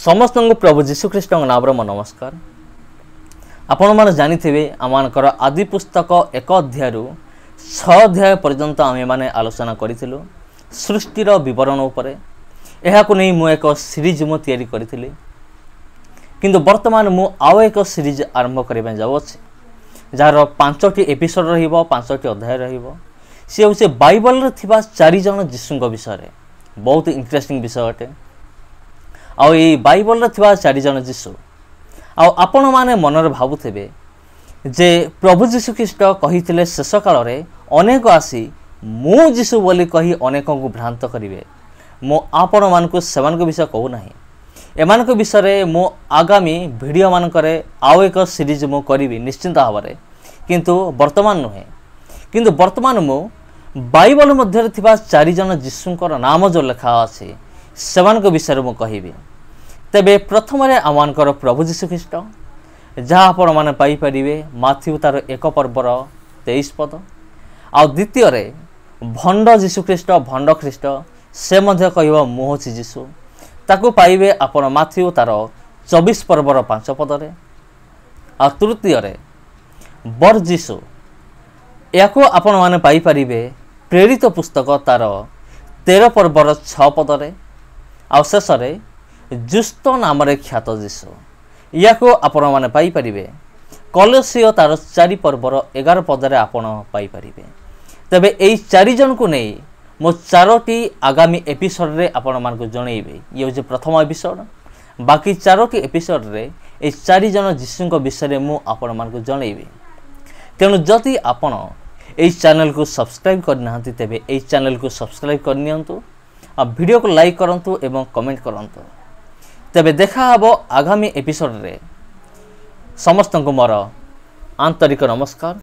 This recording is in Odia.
ସମସ୍ତଙ୍କୁ ପ୍ରଭୁ ଯୀଶୁଖ୍ରୀଷ୍ଣଙ୍କ ନାମରେ ମୋ ନମସ୍କାର ଆପଣମାନେ ଜାଣିଥିବେ ଆମମାନଙ୍କର ଆଦି ପୁସ୍ତକ ଏକ ଅଧ୍ୟାୟରୁ ଛଅ ଅଧ୍ୟାୟ ପର୍ଯ୍ୟନ୍ତ ଆମେମାନେ ଆଲୋଚନା କରିଥିଲୁ ସୃଷ୍ଟିର ବିବରଣ ଉପରେ ଏହାକୁ ନେଇ ମୁଁ ଏକ ସିରିଜ୍ ମୁଁ ତିଆରି କରିଥିଲି କିନ୍ତୁ ବର୍ତ୍ତମାନ ମୁଁ ଆଉ ଏକ ସିରିଜ୍ ଆରମ୍ଭ କରିବା ପାଇଁ ଯାଉଅଛି ଯାହାର ପାଞ୍ଚଟି ଏପିସୋଡ଼ ରହିବ ପାଞ୍ଚଟି ଅଧ୍ୟାୟ ରହିବ ସେ ହେଉଛି ବାଇବଲରେ ଥିବା ଚାରିଜଣ ଯୀଶୁଙ୍କ ବିଷୟରେ ବହୁତ ଇଣ୍ଟରେଷ୍ଟିଂ ବିଷୟ ଅଟେ ଆଉ ଏଇ ବାଇବଲରେ ଥିବା ଚାରିଜଣ ଯୀଶୁ ଆଉ ଆପଣମାନେ ମନରେ ଭାବୁଥିବେ ଯେ ପ୍ରଭୁ ଯୀଶୁଖ୍ରୀଷ୍ଟ କହିଥିଲେ ଶେଷ କାଳରେ ଅନେକ ଆସି ମୁଁ ଯୀଶୁ ବୋଲି କହି ଅନେକଙ୍କୁ ଭ୍ରାନ୍ତ କରିବେ ମୁଁ ଆପଣମାନଙ୍କୁ ସେମାନଙ୍କ ବିଷୟ କହୁନାହିଁ ଏମାନଙ୍କ ବିଷୟରେ ମୁଁ ଆଗାମୀ ଭିଡ଼ିଓମାନଙ୍କରେ ଆଉ ଏକ ସିରିଜ୍ ମୁଁ କରିବି ନିଶ୍ଚିନ୍ତ ଭାବରେ କିନ୍ତୁ ବର୍ତ୍ତମାନ ନୁହେଁ କିନ୍ତୁ ବର୍ତ୍ତମାନ ମୁଁ ବାଇବଲ ମଧ୍ୟରେ ଥିବା ଚାରିଜଣ ଯୀଶୁଙ୍କର ନାମ ଯେଉଁ ଲେଖା ଅଛି ସେମାନଙ୍କ ବିଷୟରେ ମୁଁ କହିବି ତେବେ ପ୍ରଥମରେ ଆମମାନଙ୍କର ପ୍ରଭୁ ଯୀଶୁଖ୍ରୀଷ୍ଟ ଯାହା ଆପଣମାନେ ପାଇପାରିବେ ମାଥିବୁ ତା'ର ଏକ ପର୍ବର ତେଇଶ ପଦ ଆଉ ଦ୍ୱିତୀୟରେ ଭଣ୍ଡ ଯୀଶୁଖ୍ରୀଷ୍ଟ ଭଣ୍ଡ ଖ୍ରୀଷ୍ଟ ସେ ମଧ୍ୟ କହିବ ମୁଁ ହେଉଛି ଯୀଶୁ ତାକୁ ପାଇବେ ଆପଣ ମାଥିବୁ ତା'ର ଚବିଶ ପର୍ବର ପାଞ୍ଚ ପଦରେ ଆଉ ତୃତୀୟରେ ବର୍ ଯୀଶୁ ଏହାକୁ ଆପଣମାନେ ପାଇପାରିବେ ପ୍ରେରିତ ପୁସ୍ତକ ତା'ର ତେର ପର୍ବର ଛଅ ପଦରେ ଆଉ ଶେଷରେ ଯୁସ୍ତ ନାମରେ ଖ୍ୟାତ ଯୀଶୁ ଏହାକୁ ଆପଣମାନେ ପାଇପାରିବେ କଲସିଓ ତା'ର ଚାରି ପର୍ବର ଏଗାର ପଦରେ ଆପଣ ପାଇପାରିବେ ତେବେ ଏହି ଚାରିଜଣଙ୍କୁ ନେଇ ମୋ ଚାରୋଟି ଆଗାମୀ ଏପିସୋଡ଼ରେ ଆପଣମାନଙ୍କୁ ଜଣେଇବି ଇଏ ହେଉଛି ପ୍ରଥମ ଏପିସୋଡ଼ ବାକି ଚାରୋଟି ଏପିସୋଡ଼ରେ ଏହି ଚାରିଜଣ ଯୀଶୁଙ୍କ ବିଷୟରେ ମୁଁ ଆପଣମାନଙ୍କୁ ଜଣେଇବି ତେଣୁ ଯଦି ଆପଣ ଏହି ଚ୍ୟାନେଲକୁ ସବସ୍କ୍ରାଇବ୍ କରିନାହାନ୍ତି ତେବେ ଏହି ଚ୍ୟାନେଲକୁ ସବସ୍କ୍ରାଇବ୍ କରିନିଅନ୍ତୁ ଭିଡ଼ିଓ କୁ ଲାଇକ୍ କରନ୍ତୁ ଏବଂ କମେଣ୍ଟ କରନ୍ତୁ ତେବେ ଦେଖା ହେବ ଆଗାମୀ ଏପିସୋଡ଼ରେ ସମସ୍ତଙ୍କୁ ମୋର ଆନ୍ତରିକ ନମସ୍କାର